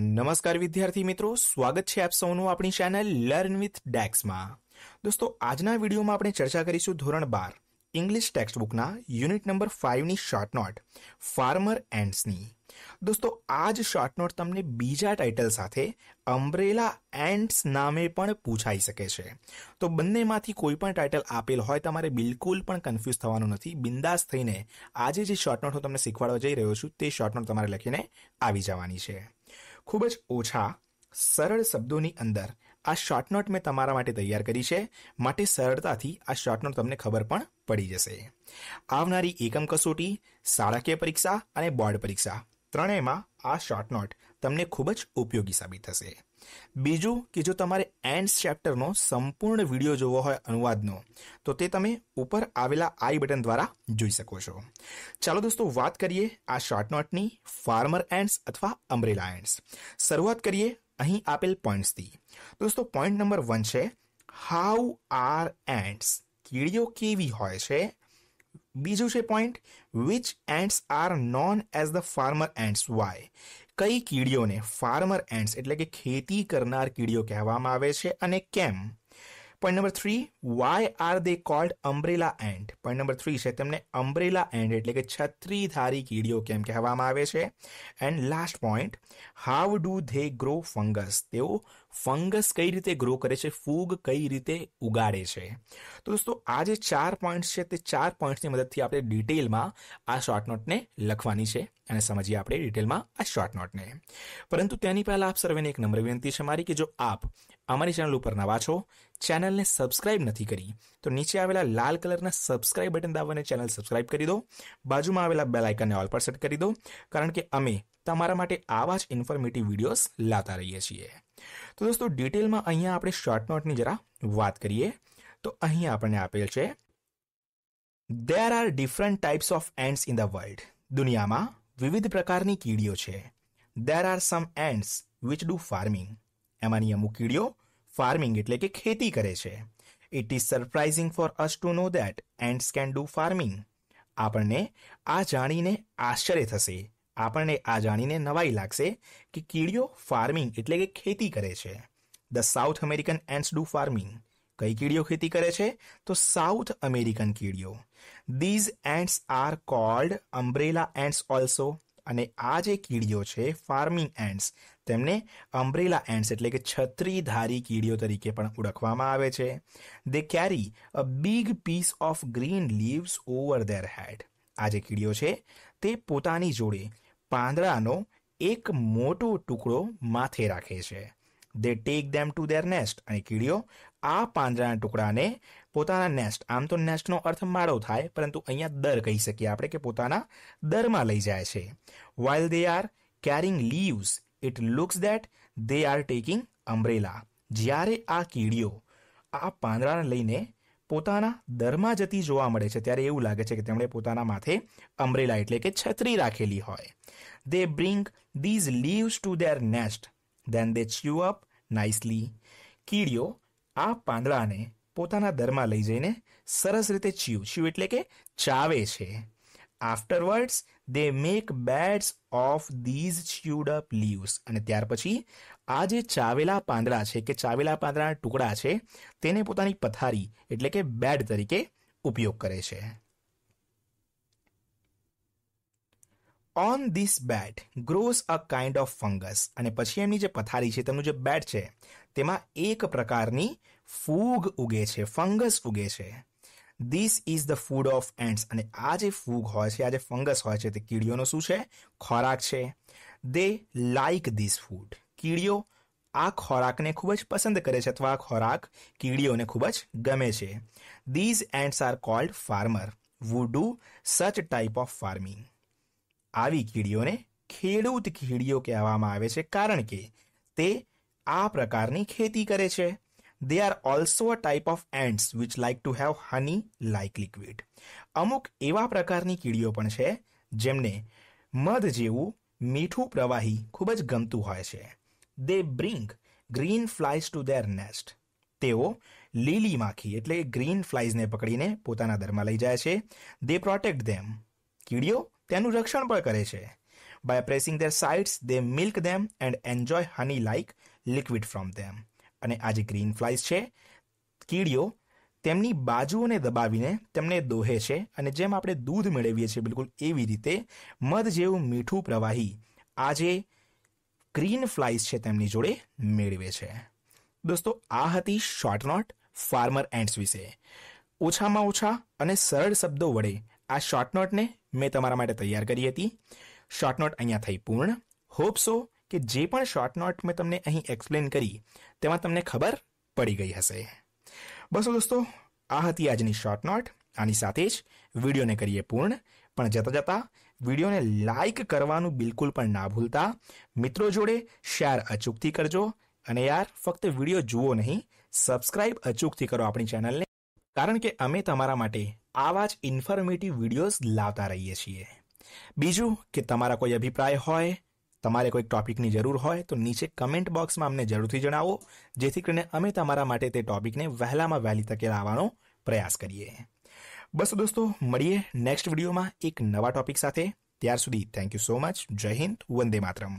નમસ્કાર વિદ્યાર્થી મિત્રો સ્વાગત છે આપ સૌનું આપણી ચેનલ લર્ન વિથ ડેક્સમાં દોસ્તો આજના વિડીયોમાં આપણે ચર્ચા કરીશું ધોરણ બાર ઇંગ્લિશ ટેક્સ્ટબુકના યુનિટ નંબર ફાઇવની શોર્ટ નોટ ફાર્મર એન્ડ્સની દોસ્તો આ જ શોર્ટ નોટ તમને બીજા ટાઇટલ સાથે અમ્બ્રેલા એન્ડ્સ નામે પણ પૂછાઈ શકે છે તો બંનેમાંથી કોઈ પણ ટાઇટલ આપેલ હોય તમારે બિલકુલ પણ કન્ફ્યુઝ થવાનું નથી બિંદાસ થઈને આજે જે શોર્ટ નોટ હું તમને શીખવાડવા જઈ રહ્યો છું તે શોર્ટ નોટ તમારે લખીને આવી જવાની છે ખૂબ જ ઓછા સરળ શબ્દોની અંદર આ શોર્ટનોટ મેં તમારા માટે તૈયાર કરી છે માટે સરળતાથી આ શોર્ટનોટ તમને ખબર પણ પડી જશે આવનારી એકમ કસોટી શાળાકીય પરીક્ષા અને બોર્ડ પરીક્ષા ત્રણેયમાં આ શોર્ટનોટ તમને ખૂબ જ ઉપયોગી સાબિત થશે બીજું કે જો તમારે એન્ડ ચેપ્ટરનો સંપૂર્ણ વિડીયો જોવો હોય અનુવાદનો તો તે તમે ઉપર આવેલા આઈ બટન દ્વારા જોઈ શકો છો ચાલો દોસ્તો વાત કરીએ આ શોર્ટ નોટની ફાર્મર એન્ડ્સ અથવા અમ્બ્રેલા એન્ડ્સ શરૂઆત કરીએ અહીં આપેલ પોઈન્ટ્સથી દોસ્તો પોઈન્ટ નંબર વન છે હાઉ આર એન્ડ્સ કીડીઓ કેવી હોય છે બીજું છે point which ants are known as the farmer ants why કઈ કીડીઓને ફાર્મર એન્ડ્સ એટલે કે ખેતી કરનાર કીડીઓ કહેવામાં આવે છે અને કેમ point number three why are they called umbrella ant point number three છે તેમને અમ્બ્રેલા એન્ડ એટલે કે છત્રીધારી કીડીઓ કેમ કહેવામાં આવે છે and last point how do they grow fungus તેઓ ફંગસ કઈ રીતે ગ્રો કરે છે ફૂગ કઈ રીતે ઉગાડે છે તો દોસ્તો આ જે ચાર પોઈન્ટ્સ છે તે ચાર પોઈન્ટ્સની મદદથી આપણે ડિટેલમાં આ શોર્ટ નોટને લખવાની છે અને સમજીએ આપણે ડિટેલમાં આ શોર્ટ નોટને પરંતુ તેની પહેલાં આપ સર્વેને એક નમ્ર વિનંતી છે મારી કે જો આપ અમારી ચેનલ ઉપર નવા છો ચેનલને સબસ્ક્રાઇબ નથી કરી તો નીચે આવેલા લાલ કલરના સબસ્ક્રાઇબ બટન દાબવાને ચેનલ સબસ્ક્રાઇબ કરી દો બાજુમાં આવેલા બેલ આઇકનને ઓલ પર સેટ કરી દો કારણ કે અમે તમારા માટે આવા જ ઇન્ફોર્મેટિવ વિડીયોઝ લાતા રહીએ છીએ તો દોસ્તો ડિટેલમાં અહીંયા આપણે શોર્ટ નોટની જરા વાત કરીએ તો અહીંયા આપણને આપેલ છે there are different types of ants in the world દુનિયામાં વિવિધ પ્રકારની કીડીઓ છે there are some ants which do farming એમાંની અમુક કીડીઓ ફાર્મિંગ એટલે કે ખેતી કરે છે it is surprising for us to know that ants can do farming આપણને આ જાણીને આશ્ચર્ય થશે આપણને આ જાણીને નવાઈ લાગશે કે કીડીઓ ફાર્મિંગ એટલે કે ખેતી કરે છે the South American ants do farming કઈ કીડીઓ ખેતી કરે છે તો સાઉથ અમેરિકન કીડીઓ these ants are called umbrella ants also અને આ જે કીડીઓ છે ફાર્મિંગ એન્ડ્સ તેમને અમ્બ્રેલા એન્ડ્સ એટલે કે છત્રીધારી કીડીઓ તરીકે પણ ઓળખવામાં આવે છે they carry a big piece of green leaves over their head આ જે કીડીઓ છે તે પોતાની જોડે પાંદડાનો એક મોટો ટુકડો માથે રાખે છે they take them to their nest અને કીડીઓ આ પાંજરાના ટુકડાને પોતાના નેસ્ટ આમ તો નેસ્ટનો અર્થ માળો થાય પરંતુ અહીંયા દર કહી શકીએ આપણે કે પોતાના દરમાં લઈ જાય છે while they are carrying leaves it looks that they are taking umbrella જ્યારે આ કીડીઓ આ પાંદડાને લઈને પોતાના દરમાં જતી જોવા મળે છે ત્યારે એવું લાગે છે કે તેમણે પોતાના માથે અમ્બ્રેલા એટલે કે છત્રી રાખેલી હોય they bring these leaves to their nest then they chew up nicely કીડીઓ આ પાંદડાને પોતાના દરમાં લઈ જઈને સરસ રીતે ચ્યુ ચ્યુ એટલે કે ચાવે છે afterwards they make beds of these chewed up leaves અને ત્યાર પછી આ જે ચાવેલા પાંદડા છે કે ચાવેલા પાંદડાના ટુકડા છે તેને પોતાની પથારી એટલે કે બેડ તરીકે ઉપયોગ કરે છે on this bed grows a kind of fungus અને પછી એમની જે પથારી છે તેમનું જે બેટ છે તેમાં એક પ્રકારની ફૂગ ઉગે છે ફંગસ ઉગે છે this is the food of ants અને આ જે ફૂગ હોય છે આ જે ફંગસ હોય છે તે કીડીઓનો શું છે ખોરાક છે દે લાઇક ધીસ ફૂડ કીડીઓ આ ખોરાકને ખૂબ જ પસંદ કરે છે અથવા આ ખોરાક કીડીઓને ખૂબ જ ગમે છે these ants are called farmer who do such type of farming આવી કીડીઓને ખેડૂત કીડીઓ કહેવામાં આવે છે કારણ કે તે આ પ્રકારની ખેતી કરે છે they are also a type of ants which like to have honey like liquid અમુક એવા પ્રકારની કીડીઓ પણ છે જેમને મધ જેવું મીઠું પ્રવાહી ખૂબ જ ગમતું હોય છે they bring green flies to their nest તેઓ લીલી માખી એટલે ગ્રીન ફ્લાઇઝને પકડીને પોતાના દરમાં લઈ જાય છે દે પ્રોટેક્ટ ધેમ કીડીઓ તેનું રક્ષણ પણ કરે છે by pressing their sides they milk them and enjoy honey like liquid from them અને આ જે ગ્રીન ફ્લાઇઝ છે કીડીઓ તેમની બાજુઓને દબાવીને તેમને દોહે છે અને જેમ આપણે દૂધ મેળવીએ છીએ બિલકુલ એવી રીતે મધ જેવું મીઠું પ્રવાહી આ જે ગ્રીન ફ્લાઇઝ છે તેમની જોડે મેળવે છે દોસ્તો આ હતી શોર્ટ નોટ ફાર્મર એન્ડ્સ વિશે ઓછામાં ઓછા અને સરળ શબ્દો વડે આ શોર્ટ નોટને મેં તમારા માટે તૈયાર કરી હતી શોર્ટ નોટ અહીંયા થઈ પૂર્ણ હોપ સો કે જે પણ શોર્ટ નોટ મેં તમને અહીં એક્સપ્લેન કરી તેમાં તમને ખબર પડી ગઈ હશે બસો દોસ્તો આ હતી આજની શોર્ટ નોટ આની સાથે જ વિડીયોને કરીએ પૂર્ણ પણ જતાં જતાં વિડીયોને લાઇક કરવાનું બિલકુલ પણ ના ભૂલતા મિત્રો જોડે શેર અચૂકથી કરજો અને યાર ફક્ત વિડીયો જુઓ નહીં સબસ્ક્રાઇબ અચૂકથી કરો આપણી ચેનલને કારણ કે અમે તમારા માટે આવા જ ઇન્ફોર્મેટિવ વિડીયોઝ લાવતા રહીએ છીએ બીજું કે તમારા કોઈ અભિપ્રાય હોય તમારે કોઈ ટોપિકની જરૂર હોય તો નીચે કમેન્ટ બોક્સમાં અમને જરૂરથી જણાવો જેથી કરીને અમે તમારા માટે તે ટોપિકને વહેલામાં વહેલી તકે લાવવાનો પ્રયાસ કરીએ બસ દોસ્તો મળીએ નેક્સ્ટ વિડીયોમાં એક નવા ટોપિક સાથે ત્યાર સુધી થેન્ક યુ સો મચ જય હિન્દ વંદે માતરમ